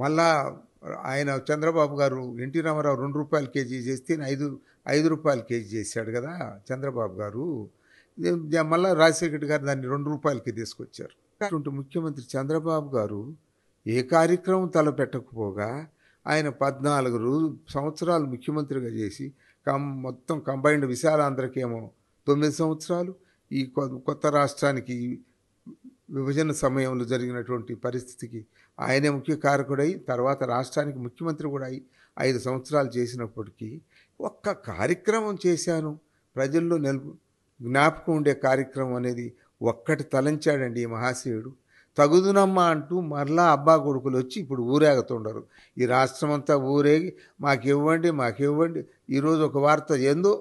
మళ్ళా ఆయన చంద్రబాబు గారు ఎన్టీ రామారావు రెండు రూపాయలు కేజీ చేస్తే ఐదు ఐదు రూపాయలు కేజీ చేశాడు కదా చంద్రబాబు గారు మళ్ళీ రాజశేఖర్ గారు దాన్ని రెండు రూపాయలకి తీసుకొచ్చారు అటువంటి ముఖ్యమంత్రి చంద్రబాబు గారు ఏ కార్యక్రమం తలపెట్టకపోగా ఆయన పద్నాలుగు రోజు సంవత్సరాలు ముఖ్యమంత్రిగా చేసి కం మొత్తం కంబైన్డ్ విశాలాంధ్రకేమో తొమ్మిది సంవత్సరాలు ఈ కొత్త రాష్ట్రానికి విభజన సమయంలో జరిగినటువంటి పరిస్థితికి ఆయనే ముఖ్య కారకుడై తర్వాత రాష్ట్రానికి ముఖ్యమంత్రి కూడా అయి ఐదు సంవత్సరాలు చేసినప్పటికీ ఒక్క కార్యక్రమం చేశాను ప్రజల్లో నిల్పు జ్ఞాపకం ఉండే కార్యక్రమం అనేది ఒక్కటి తలంచాడండి ఈ మహాశయుడు తగుదునమ్మ అంటూ మరలా అబ్బా కొడుకులు వచ్చి ఇప్పుడు ఊరేగుతుండరు ఈ రాష్ట్రం అంతా ఊరేగి మాకివ్వండి మాకివ్వండి ఈరోజు ఒక వార్త ఏందో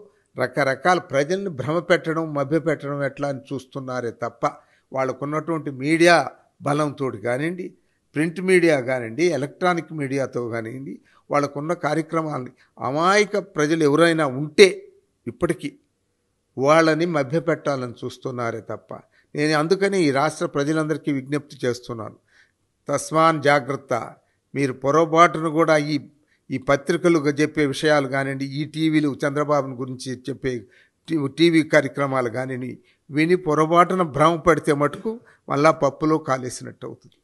రకరకాల ప్రజల్ని భ్రమ పెట్టడం మభ్య పెట్టడం ఎట్లా అని చూస్తున్నారే తప్ప వాళ్ళకున్నటువంటి మీడియా బలంతో కానివ్వండి ప్రింట్ మీడియా కానివ్వండి ఎలక్ట్రానిక్ మీడియాతో కానివ్వండి వాళ్ళకున్న కార్యక్రమాలని అమాయక ప్రజలు ఎవరైనా ఉంటే ఇప్పటికీ వాళ్ళని మభ్యపెట్టాలని చూస్తున్నారే తప్ప నేను అందుకని ఈ రాష్ట్ర ప్రజలందరికీ విజ్ఞప్తి చేస్తున్నాను తస్మాన్ జాగ్రత్త మీరు పొరపాటును కూడా ఈ ఈ పత్రికలు చెప్పే విషయాలు కానివ్వండి ఈ టీవీలు చంద్రబాబును గురించి చెప్పే టీవీ కార్యక్రమాలు కానివ్వండి విని పొరపాటున భ్రమ పడితే మటుకు మళ్ళా పప్పులో కాలేసినట్టు అవుతుంది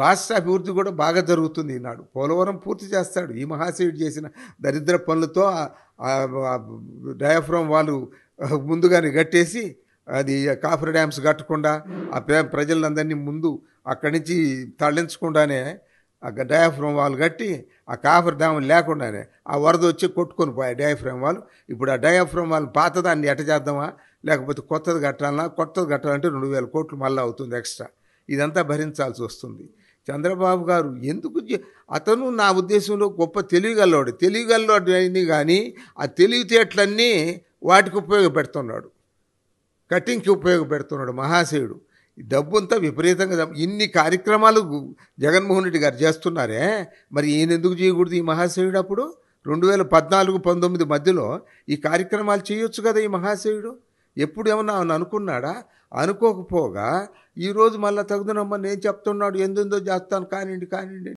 రాష్ట్ర అభివృద్ధి కూడా బాగా జరుగుతుంది ఈనాడు పోలవరం పూర్తి చేస్తాడు ఈ మహాశివుడు చేసిన దరిద్ర పనులతో డయాఫ్రమ్ వాళ్ళు ముందుగానే గట్టేసి అది కాఫర్ డ్యామ్స్ కట్టకుండా ఆ ప్రజలందరినీ ముందు అక్కడి నుంచి తరలించకుండానే ఆ డయాఫ్రమ్ వాళ్ళు కట్టి ఆ కాఫర్ డ్యాములు లేకుండానే ఆ వరద వచ్చి కొట్టుకొని పోయాయి డయాఫ్రమ్ వాళ్ళు ఇప్పుడు ఆ డయాఫ్రమ్ వాళ్ళు పాతదాన్ని ఎట చేద్దామా లేకపోతే కొత్తది కట్టాలన్నా కొత్తది కట్టాలంటే రెండు వేల కోట్లు మళ్ళీ అవుతుంది ఎక్స్ట్రా ఇదంతా భరించాల్సి వస్తుంది చంద్రబాబు గారు ఎందుకు అతను నా ఉద్దేశంలో గొప్ప తెలివిగల్లోడు తెలివిగల్లోడు అయింది కానీ ఆ తెలివితేటలన్నీ వాటికి ఉపయోగపెడుతున్నాడు కటింగ్కి ఉపయోగపెడుతున్నాడు మహాశయుడు డబ్బు అంతా విపరీతంగా ఇన్ని కార్యక్రమాలు జగన్మోహన్ రెడ్డి గారు చేస్తున్నారే మరి ఈయన ఎందుకు చేయకూడదు ఈ మహాశయుడు అప్పుడు రెండు వేల పద్నాలుగు పంతొమ్మిది మధ్యలో ఈ కార్యక్రమాలు చేయొచ్చు కదా ఈ మహాశయుడు ఎప్పుడు ఏమన్నా ఆయన అనుకున్నాడా అనుకోకపోగా ఈరోజు మళ్ళీ తగుదనమ్మ నేను చెప్తున్నాడు ఎందుందో చేస్తాను కానివ్వండి కానివ్వండి